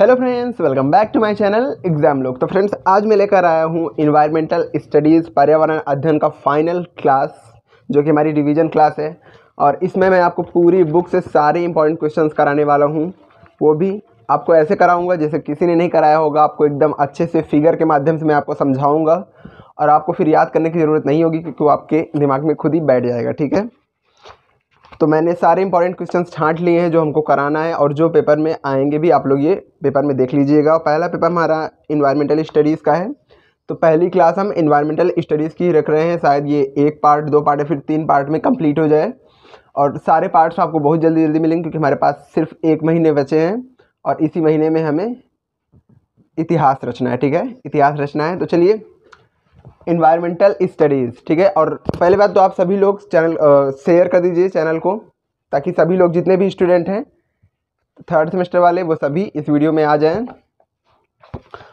hello friends welcome back to my channel exam लोग तो friends आज मैं लेकर आया हूँ इन्वायरमेंटल स्टडीज़ पर्यावरण अध्ययन का फाइनल क्लास जो कि हमारी डिवीजन क्लास है और इसमें मैं आपको पूरी बुक से सारे इंपॉर्टेंट क्वेश्चन कराने वाला हूँ वो भी आपको ऐसे कराऊँगा जैसे किसी ने नहीं कराया होगा आपको एकदम अच्छे से फिगर के माध्यम से मैं आपको समझाऊँगा और आपको फिर याद करने की ज़रूरत नहीं होगी क्योंकि वो आपके दिमाग में खुद ही बैठ जाएगा ठीक है तो मैंने सारे इंपॉर्टेंट क्वेश्चंस छांट लिए हैं जो हमको कराना है और जो पेपर में आएंगे भी आप लोग ये पेपर में देख लीजिएगा पहला पेपर हमारा इन्वायरमेंटल स्टडीज़ का है तो पहली क्लास हम इन्वायरमेंटल स्टडीज़ की रख रहे हैं शायद ये एक पार्ट दो पार्ट या फिर तीन पार्ट में कम्प्लीट हो जाए और सारे पार्ट्स आपको बहुत जल्दी जल्दी मिलेंगे क्योंकि हमारे पास सिर्फ एक महीने बचे हैं और इसी महीने में हमें इतिहास रचना है ठीक है इतिहास रचना है तो चलिए इन्वायरमेंटल स्टडीज़ ठीक है और पहले बात तो आप सभी लोग चैनल शेयर कर दीजिए चैनल को ताकि सभी लोग जितने भी स्टूडेंट हैं थर्ड सेमेस्टर वाले वो सभी इस वीडियो में आ जाएं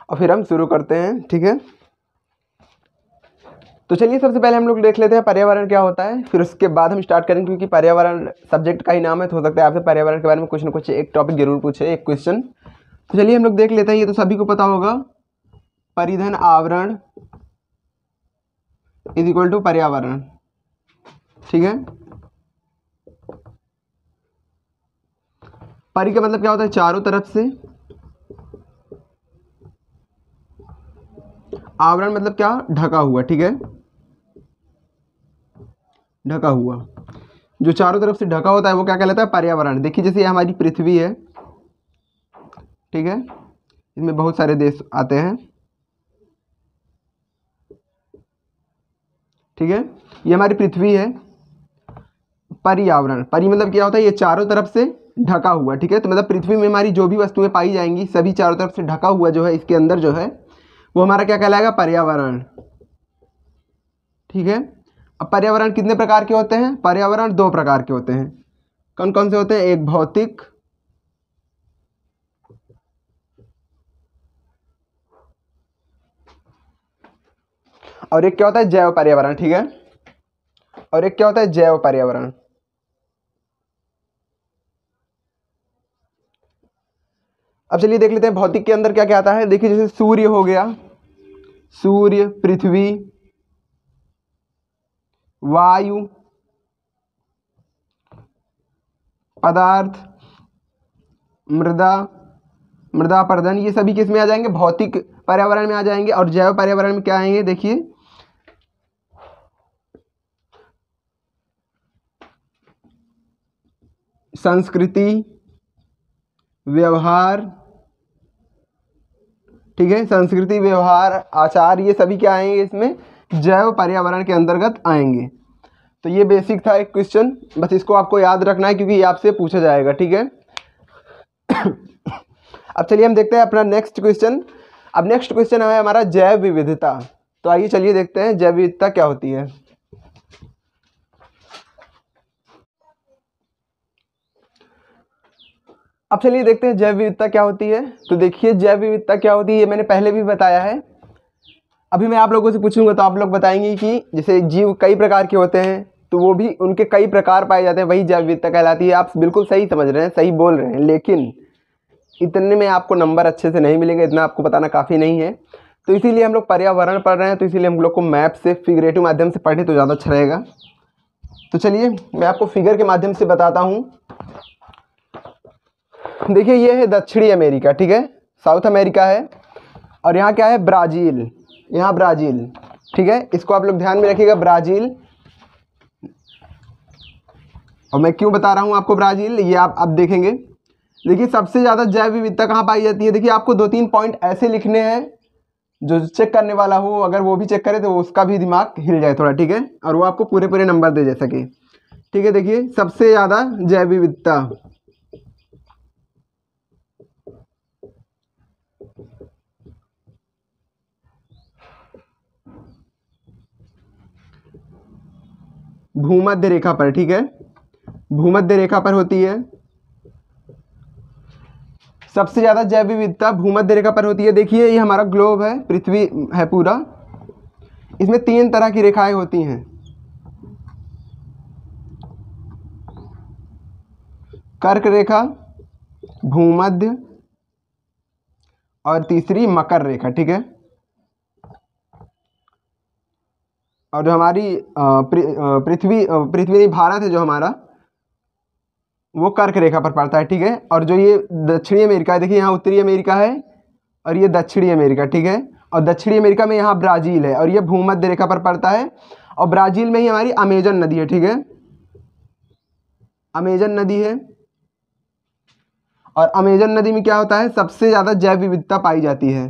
और फिर हम शुरू करते हैं ठीक है तो चलिए सबसे पहले हम लोग देख लेते हैं पर्यावरण क्या होता है फिर उसके बाद हम स्टार्ट करेंगे क्योंकि पर्यावरण सब्जेक्ट का ही नाम है तो हो सकता है आपसे पर्यावरण के बारे में कुछ ना कुछ एक टॉपिक जरूर पूछे एक क्वेश्चन तो चलिए हम लोग देख लेते हैं ये तो सभी को पता होगा परिधन आवरण इज इक्वल टू पर्यावरण ठीक है परी का मतलब क्या होता है चारों तरफ से आवरण मतलब क्या ढका हुआ ठीक है ढका हुआ जो चारों तरफ से ढका होता है वो क्या कहलाता है पर्यावरण देखिए जैसे हमारी पृथ्वी है ठीक है इसमें बहुत सारे देश आते हैं ठीक है ये हमारी पृथ्वी है पर्यावरण परि मतलब क्या होता है ये चारों तरफ से ढका हुआ ठीक है तो मतलब पृथ्वी में हमारी जो भी वस्तुएं पाई जाएंगी सभी चारों तरफ से ढका हुआ जो है इसके अंदर जो है वो हमारा क्या कहलाएगा पर्यावरण ठीक है अब पर्यावरण कितने प्रकार के होते हैं पर्यावरण दो प्रकार के होते हैं कौन कौन से होते हैं एक भौतिक और एक क्या होता है जैव पर्यावरण ठीक है और एक क्या होता है जैव पर्यावरण अब चलिए देख लेते हैं भौतिक के अंदर क्या क्या आता है देखिए जैसे सूर्य हो गया सूर्य पृथ्वी वायु पदार्थ मृदा मृदा प्रदन ये सभी किस में आ जाएंगे भौतिक पर्यावरण में आ जाएंगे और जैव पर्यावरण में क्या आएंगे देखिए संस्कृति व्यवहार ठीक है संस्कृति व्यवहार आचार ये सभी क्या आएंगे इसमें जैव पर्यावरण के अंतर्गत आएंगे तो ये बेसिक था एक क्वेश्चन बस इसको आपको याद रखना है क्योंकि ये आपसे पूछा जाएगा ठीक है अब चलिए हम देखते हैं अपना नेक्स्ट क्वेश्चन अब नेक्स्ट क्वेश्चन है हमारा जैव विविधता तो आइए चलिए देखते हैं जैव विविधता क्या होती है अब चलिए देखते हैं जैव विविधता क्या होती है तो देखिए जैव विविधता क्या होती है ये मैंने पहले भी बताया है अभी मैं आप लोगों से पूछूंगा तो आप लोग बताएंगे कि जैसे जीव कई प्रकार के होते हैं तो वो भी उनके कई प्रकार पाए जाते हैं वही जैव विविधता कहलाती है आप बिल्कुल सही समझ रहे हैं सही बोल रहे हैं लेकिन इतने में आपको नंबर अच्छे से नहीं मिलेंगे इतना आपको बताना काफ़ी नहीं है तो इसीलिए हम लोग पर्यावरण पढ़ रहे हैं तो इसीलिए हम लोग को मैप से फिगरेटिव माध्यम से पढ़ें तो ज़्यादा अच्छा रहेगा तो चलिए मैं आपको फिगर के माध्यम से बताता हूँ देखिए ये है दक्षिणी अमेरिका ठीक है साउथ अमेरिका है और यहाँ क्या है ब्राज़ील यहाँ ब्राज़ील ठीक है इसको आप लोग ध्यान में रखिएगा ब्राज़ील और मैं क्यों बता रहा हूँ आपको ब्राज़ील ये आप अब देखेंगे देखिए सबसे ज़्यादा जैव विविधता कहाँ पाई जाती है देखिए आपको दो तीन पॉइंट ऐसे लिखने हैं जो चेक करने वाला हो अगर वो भी चेक करे तो उसका भी दिमाग हिल जाए थोड़ा ठीक है और वो आपको पूरे पूरे नंबर दे जा सके ठीक है देखिए सबसे ज़्यादा जैव विविधता भूमध्य रेखा पर ठीक है भूमध्य रेखा पर होती है सबसे ज़्यादा जैव विविधता भूमध्य रेखा पर होती है देखिए ये हमारा ग्लोब है पृथ्वी है पूरा इसमें तीन तरह की रेखाएं होती हैं कर्क रेखा भूमध्य और तीसरी मकर रेखा ठीक है और जो हमारी पृथ्वी पृथ्वी भारत है जो हमारा वो कर्क रेखा पर पड़ता है ठीक है और जो ये दक्षिणी अमेरिका है देखिए यहाँ उत्तरी अमेरिका है और ये दक्षिणी अमेरिका ठीक है और दक्षिणी अमेरिका में यहाँ ब्राज़ील है और ये भूमध्य रेखा पर पड़ता है और ब्राज़ील में ही हमारी अमेजन नदी है ठीक है अमेजन नदी है और अमेजन नदी में क्या होता है सबसे ज़्यादा जैव विविधता पाई जाती है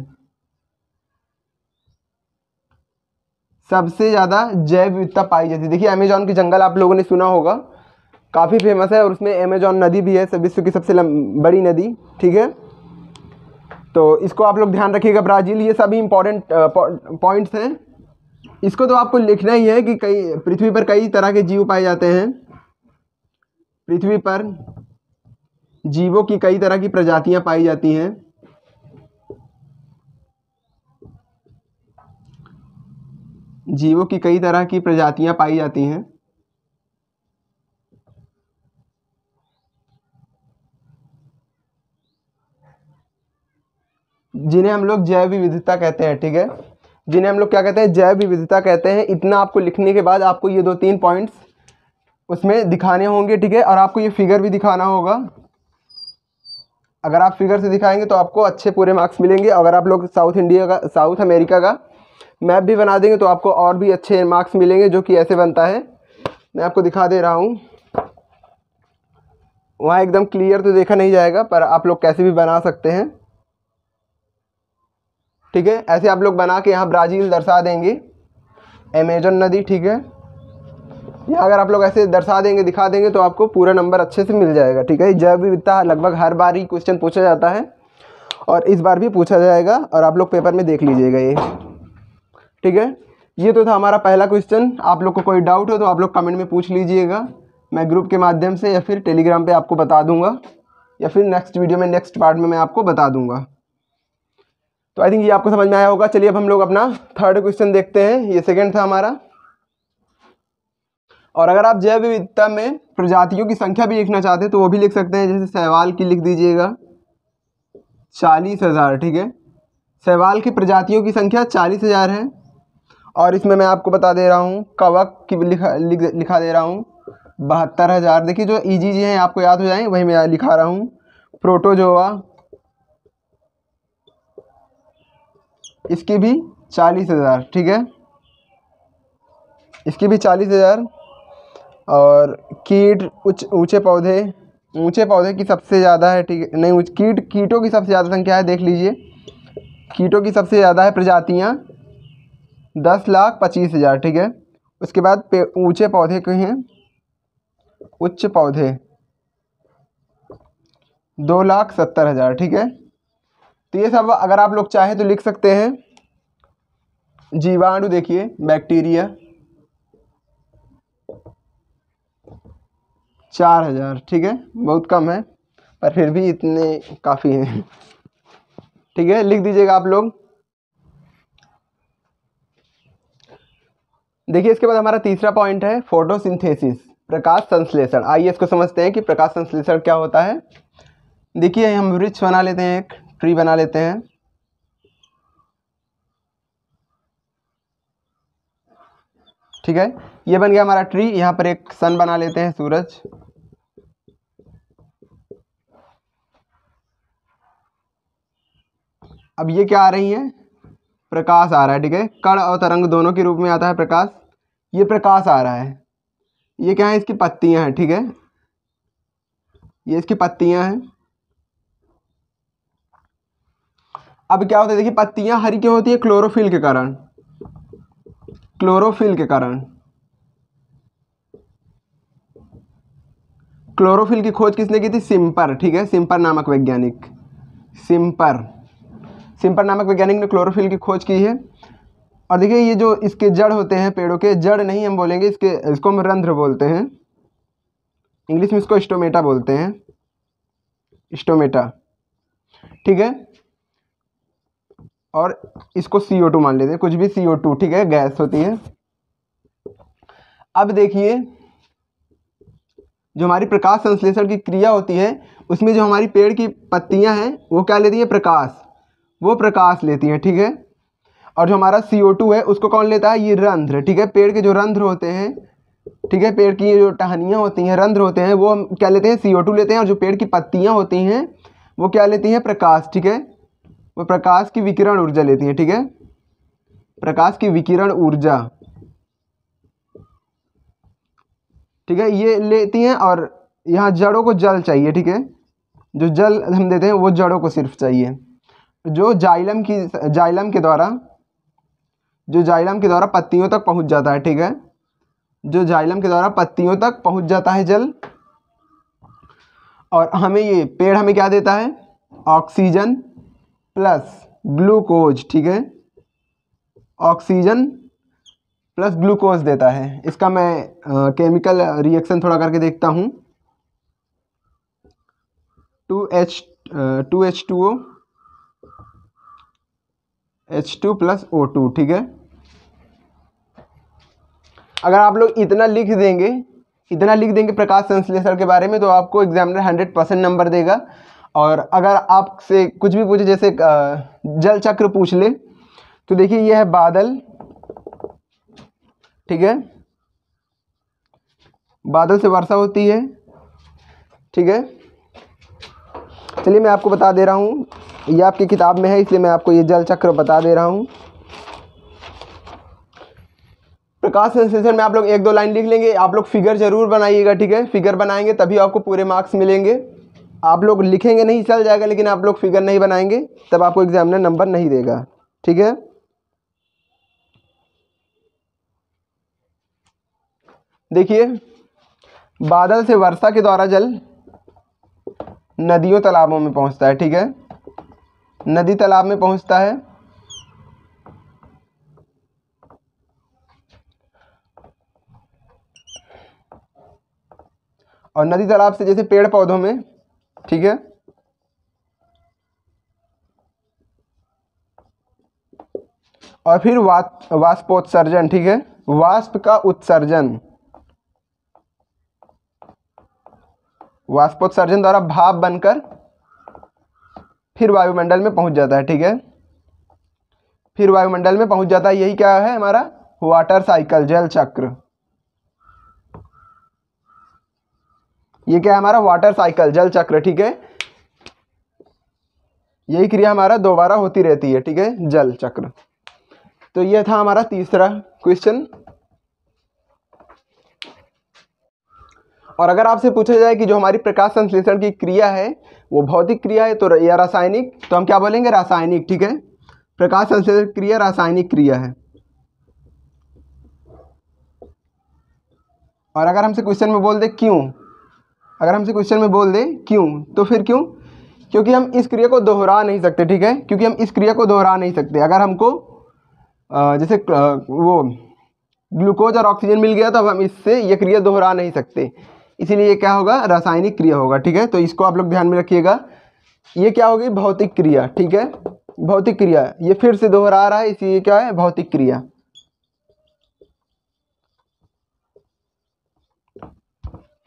सबसे ज़्यादा जैव विविधता पाई जाती है देखिए अमेजॉन के जंगल आप लोगों ने सुना होगा काफ़ी फेमस है और उसमें अमेजॉन नदी भी है सब विश्व की सबसे बड़ी नदी ठीक है तो इसको आप लोग ध्यान रखिएगा ब्राज़ील ये सभी इम्पोर्टेंट पॉइंट्स हैं इसको तो आपको लिखना ही है कि कई पृथ्वी पर कई तरह के जीव पाए जाते हैं पृथ्वी पर जीवों की कई तरह की प्रजातियां पाई जाती हैं जीवों की कई तरह की प्रजातियां पाई जाती हैं जिन्हें हम लोग जैव विविधता कहते हैं ठीक है जिन्हें हम लोग क्या कहते हैं जैव विविधता कहते हैं इतना आपको लिखने के बाद आपको ये दो तीन पॉइंट्स उसमें दिखाने होंगे ठीक है और आपको ये फिगर भी दिखाना होगा अगर आप फिगर से दिखाएंगे तो आपको अच्छे पूरे मार्क्स मिलेंगे अगर आप लोग साउथ इंडिया का साउथ अमेरिका का मैप भी बना देंगे तो आपको और भी अच्छे मार्क्स मिलेंगे जो कि ऐसे बनता है मैं आपको दिखा दे रहा हूँ वहाँ एकदम क्लियर तो देखा नहीं जाएगा पर आप लोग कैसे भी बना सकते हैं ठीक है ऐसे आप लोग बना के यहाँ ब्राज़ील दर्शा देंगे अमेजन नदी ठीक है यहाँ अगर आप लोग ऐसे दर्शा देंगे दिखा देंगे तो आपको पूरा नंबर अच्छे से मिल जाएगा ठीक है जब भी इतना लगभग हर बार ही क्वेश्चन पूछा जाता है और इस बार भी पूछा जाएगा और आप लोग पेपर में देख लीजिएगा ये ठीक है ये तो था हमारा पहला क्वेश्चन आप लोग को कोई डाउट हो तो आप लोग कमेंट में पूछ लीजिएगा मैं ग्रुप के माध्यम से या फिर टेलीग्राम पे आपको बता दूंगा या फिर नेक्स्ट वीडियो में नेक्स्ट पार्ट में मैं आपको बता दूंगा तो आई थिंक ये आपको समझ में आया होगा चलिए अब हम लोग अपना थर्ड क्वेश्चन देखते हैं ये सेकेंड था हमारा और अगर आप जैव विविधता में प्रजातियों की संख्या भी लिखना चाहते हैं तो वो भी लिख सकते हैं जैसे सहवाल की लिख दीजिएगा चालीस हज़ार ठीक है सहवाल की प्रजातियों की संख्या चालीस हज़ार है और इसमें मैं आपको बता दे रहा हूँ कवक की लिखा लिख, लिखा दे रहा हूँ बहत्तर हज़ार देखिए जो ई e जी हैं आपको याद हो जाएंगे वही मैं लिखा रहा हूँ प्रोटोजोआ इसकी भी चालीस हज़ार ठीक है इसकी भी चालीस हज़ार और कीट उच ऊँचे पौधे ऊँचे पौधे की सबसे ज़्यादा है ठीक है नहीं कीट कीटों की सबसे ज़्यादा संख्या है देख लीजिए कीटों की सबसे ज़्यादा है प्रजातियाँ दस लाख पच्चीस हज़ार ठीक है उसके बाद पे ऊँचे पौधे के हैं उच्च पौधे दो लाख सत्तर हज़ार ठीक है तो ये सब अगर आप लोग चाहें तो लिख सकते हैं जीवाणु देखिए बैक्टीरिया चार हज़ार ठीक है बहुत कम है पर फिर भी इतने काफ़ी हैं ठीक है लिख दीजिएगा आप लोग देखिए इसके बाद हमारा तीसरा पॉइंट है फोटोसिंथेसिस प्रकाश संश्लेषण आइए इसको समझते हैं कि प्रकाश संश्लेषण क्या होता है देखिए हम वृक्ष बना लेते हैं एक ट्री बना लेते हैं ठीक है ये बन गया हमारा ट्री यहाँ पर एक सन बना लेते हैं सूरज अब ये क्या आ रही है प्रकाश आ रहा है ठीक है कण और तरंग दोनों के रूप में आता है प्रकाश ये प्रकाश आ रहा है ये क्या है इसकी पत्तियां हैं ठीक है ये इसकी पत्तियां हैं अब क्या होता है देखिए पत्तियां हरी क्यों होती है क्लोरोफिल के कारण क्लोरोफिल के कारण क्लोरोफिल की खोज किसने की थी सिंपर ठीक है सिंपर नामक वैज्ञानिक सिंपर सिंपर नामक वैज्ञानिक ने क्लोरोफिल की खोज की है और देखिए ये जो इसके जड़ होते हैं पेड़ों के जड़ नहीं हम बोलेंगे इसके इसको हम रंध्र बोलते हैं इंग्लिश में इसको स्टोमेटा बोलते हैं स्टोमेटा ठीक है और इसको सी ओ टू मान लेते हैं कुछ भी सी ओ टू ठीक है गैस होती है अब देखिए जो हमारी प्रकाश संश्लेषण की क्रिया होती है उसमें जो हमारी पेड़ की पत्तियां हैं वो क्या लेती हैं प्रकाश वो प्रकाश लेती हैं ठीक है और जो हमारा सी है उसको कौन लेता है ये रंध्र ठीक है पेड़ के जो रंध्र होते हैं ठीक है पेड़ की जो टहनियाँ होती हैं रंध्र होते हैं वो हम क्या लेते हैं सी लेते हैं और जो पेड़ की पत्तियाँ होती हैं वो क्या लेती हैं प्रकाश ठीक है वो प्रकाश की विकिरण ऊर्जा लेती हैं ठीक है प्रकाश की विकिरण ऊर्जा ठीक है ये लेती हैं और यहाँ जड़ों को जल चाहिए ठीक है जो जल हम देते हैं वो जड़ों को सिर्फ चाहिए जो जाइलम की जाइलम के द्वारा जो जाइलम के द्वारा पत्तियों तक पहुंच जाता है ठीक है जो जाइलम के द्वारा पत्तियों तक पहुंच जाता है जल और हमें ये पेड़ हमें क्या देता है ऑक्सीजन प्लस ग्लूकोज ठीक है ऑक्सीजन प्लस ग्लूकोज देता है इसका मैं केमिकल रिएक्शन थोड़ा करके देखता हूँ two H two H two O H two plus O two ठीक है अगर आप लोग इतना लिख देंगे इतना लिख देंगे प्रकाश संश्लेषण के बारे में तो आपको एग्जामिनर हंड्रेड परसेंट नंबर देगा और अगर आपसे कुछ भी पूछे जैसे जल चक्र पूछ ले तो देखिए यह है बादल ठीक है बादल से वर्षा होती है ठीक है चलिए मैं आपको बता दे रहा हूँ ये आपकी किताब में है इसलिए मैं आपको ये जल चक्र बता दे रहा हूँ प्रकाश संश्लेषण में आप लोग एक दो लाइन लिख लेंगे आप लोग फिगर जरूर बनाइएगा ठीक है फिगर बनाएंगे तभी आपको पूरे मार्क्स मिलेंगे आप लोग लिखेंगे नहीं चल जाएगा लेकिन आप लोग फिगर नहीं बनाएंगे तब आपको एग्जामिनर नंबर नहीं देगा ठीक है देखिए बादल से वर्षा के द्वारा जल नदियों तालाबों में पहुंचता है ठीक है नदी तालाब में पहुंचता है और नदी तालाब से जैसे पेड़ पौधों में ठीक है और फिर वा, वाष्पोत्सर्जन ठीक है वाष्प का उत्सर्जन वाष्पोत्सर्जन द्वारा भाप बनकर फिर वायुमंडल में पहुंच जाता है ठीक है फिर वायुमंडल में पहुंच जाता है यही क्या है हमारा वाटर साइकिल जल चक्र ये क्या है हमारा वाटर साइकिल जल चक्र ठीक है यही क्रिया हमारा दोबारा होती रहती है ठीक है जल चक्र तो यह था हमारा तीसरा क्वेश्चन और अगर आपसे पूछा जाए कि जो हमारी प्रकाश संश्लेषण की क्रिया है वो भौतिक क्रिया है तो या रासायनिक तो हम क्या बोलेंगे रासायनिक ठीक है प्रकाश संश्लेषण क्रिया रासायनिक क्रिया है और अगर हमसे क्वेश्चन में बोल दे क्यों अगर हमसे क्वेश्चन में बोल दे क्यों तो फिर क्यों क्योंकि हम इस क्रिया को दोहरा नहीं सकते ठीक है क्योंकि हम इस क्रिया को दोहरा नहीं सकते अगर हमको जैसे वो ग्लूकोज और ऑक्सीजन मिल गया तो हम इससे ये क्रिया दोहरा नहीं सकते इसीलिए क्या होगा रासायनिक क्रिया होगा ठीक है तो इसको आप लोग ध्यान में रखिएगा ये क्या होगी भौतिक क्रिया ठीक है भौतिक क्रिया ये फिर से दोहरा रहा है इसलिए क्या है भौतिक क्रिया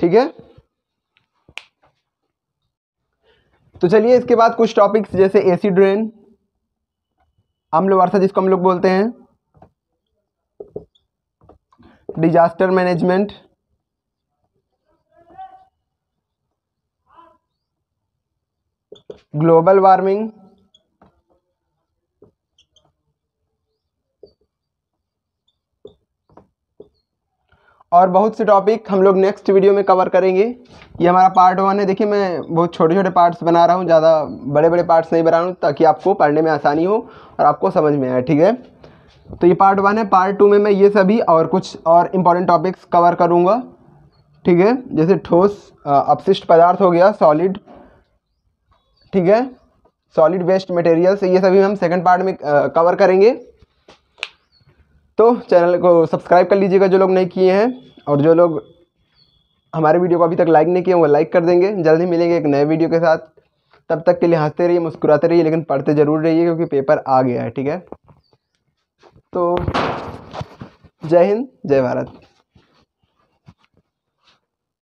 ठीक है तो चलिए इसके बाद कुछ टॉपिक्स जैसे एसी ड्रेन अम्ल वर्षा जिसको हम लोग बोलते हैं डिजास्टर मैनेजमेंट ग्लोबल वार्मिंग और बहुत से टॉपिक हम लोग नेक्स्ट वीडियो में कवर करेंगे ये हमारा पार्ट वन है देखिए मैं बहुत छोटे छोटे पार्ट्स बना रहा हूँ ज़्यादा बड़े बड़े पार्ट्स नहीं बना रहा हूँ ताकि आपको पढ़ने में आसानी हो और आपको समझ में आए ठीक है तो ये पार्ट वन है पार्ट टू में मैं ये सभी और कुछ और इम्पॉर्टेंट टॉपिक्स कवर करूँगा ठीक है जैसे ठोस अपशिष्ट पदार्थ हो गया सॉलिड ठीक है सॉलिड वेस्ट मटेरियल्स ये सभी हम सेकेंड पार्ट में कवर करेंगे तो चैनल को सब्सक्राइब कर लीजिएगा जो लोग नहीं किए हैं और जो लोग हमारे वीडियो को अभी तक लाइक नहीं किए वो लाइक कर देंगे जल्दी मिलेंगे एक नए वीडियो के साथ तब तक के लिए हंसते रहिए मुस्कुराते रहिए लेकिन पढ़ते ज़रूर रहिए क्योंकि पेपर आ गया है ठीक है तो जय हिंद जय भारत